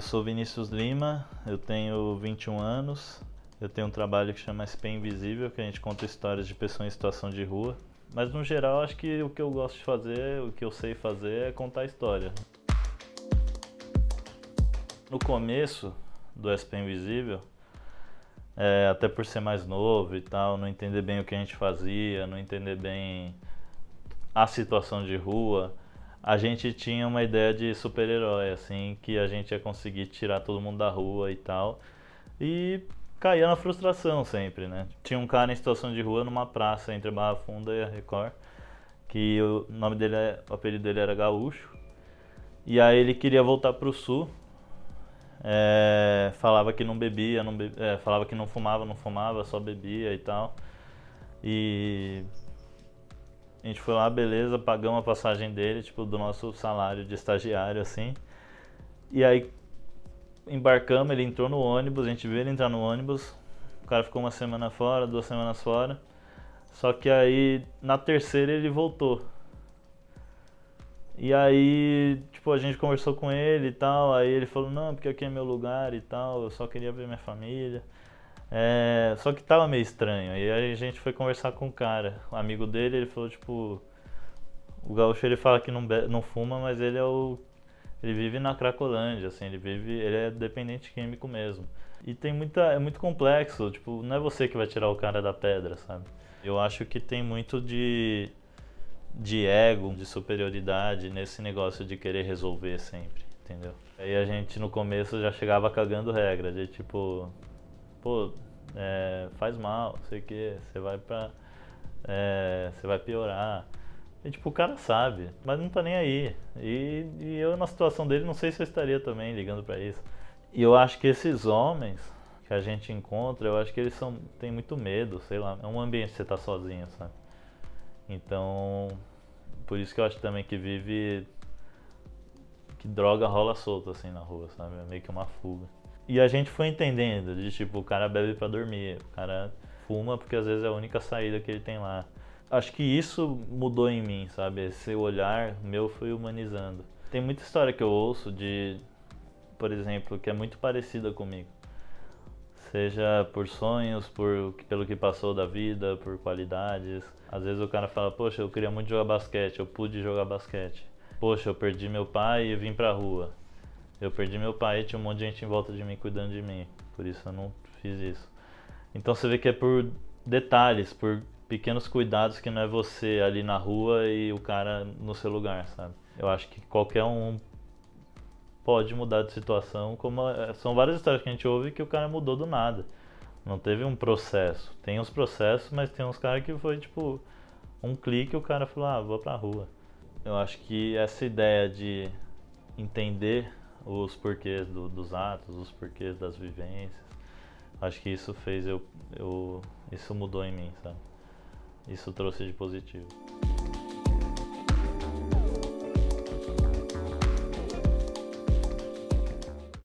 Eu sou Vinícius Lima, eu tenho 21 anos, eu tenho um trabalho que chama SP Invisível, que a gente conta histórias de pessoas em situação de rua. Mas no geral, acho que o que eu gosto de fazer, o que eu sei fazer é contar história. No começo do SP Invisível, é, até por ser mais novo e tal, não entender bem o que a gente fazia, não entender bem a situação de rua, a gente tinha uma ideia de super-herói, assim, que a gente ia conseguir tirar todo mundo da rua e tal. E caía na frustração sempre, né? Tinha um cara em situação de rua numa praça entre a Barra Funda e a Record, que o nome dele, é, o apelido dele era Gaúcho. E aí ele queria voltar pro sul. É, falava que não bebia, não bebia é, falava que não fumava, não fumava, só bebia e tal. E a gente foi lá, beleza, pagamos a passagem dele, tipo, do nosso salário de estagiário, assim. E aí embarcamos, ele entrou no ônibus, a gente viu ele entrar no ônibus. O cara ficou uma semana fora, duas semanas fora. Só que aí na terceira ele voltou. E aí, tipo, a gente conversou com ele e tal. Aí ele falou: Não, porque aqui é meu lugar e tal. Eu só queria ver minha família. É, só que tava meio estranho. E aí a gente foi conversar com o um cara, um amigo dele, ele falou tipo. O gaúcho ele fala que não, não fuma, mas ele é o. Ele vive na Cracolândia, assim, ele vive. Ele é dependente químico mesmo. E tem muita. É muito complexo, tipo, não é você que vai tirar o cara da pedra, sabe? Eu acho que tem muito de. de ego, de superioridade nesse negócio de querer resolver sempre, entendeu? Aí a gente no começo já chegava cagando regra, de tipo, pô, é, faz mal, sei o que, você vai pra. É, você vai piorar. E tipo, o cara sabe, mas não tá nem aí. E, e eu na situação dele não sei se eu estaria também ligando para isso. E eu acho que esses homens que a gente encontra, eu acho que eles são têm muito medo, sei lá, é um ambiente que você tá sozinho, sabe? Então, por isso que eu acho também que vive que droga rola solta assim na rua, sabe? É meio que uma fuga. E a gente foi entendendo, de tipo, o cara bebe para dormir, o cara fuma porque às vezes é a única saída que ele tem lá. Acho que isso mudou em mim, sabe? Esse olhar meu foi humanizando. Tem muita história que eu ouço de, por exemplo, que é muito parecida comigo. Seja por sonhos, por, pelo que passou da vida, por qualidades. Às vezes o cara fala, poxa, eu queria muito jogar basquete, eu pude jogar basquete. Poxa, eu perdi meu pai e vim pra rua eu perdi meu pai e tinha um monte de gente em volta de mim cuidando de mim. Por isso eu não fiz isso. Então você vê que é por detalhes, por pequenos cuidados que não é você ali na rua e o cara no seu lugar, sabe? Eu acho que qualquer um pode mudar de situação, como eh, são várias histórias que a gente ouve que o cara mudou do nada. Não teve um processo. Tem uns processos, mas tem uns caras que foi tipo um clique e o cara falou: "Ah, vou pra rua". Eu acho que essa ideia de entender os porquês do, dos atos, os porquês das vivências. Acho que isso fez eu, eu. Isso mudou em mim, sabe? Isso trouxe de positivo.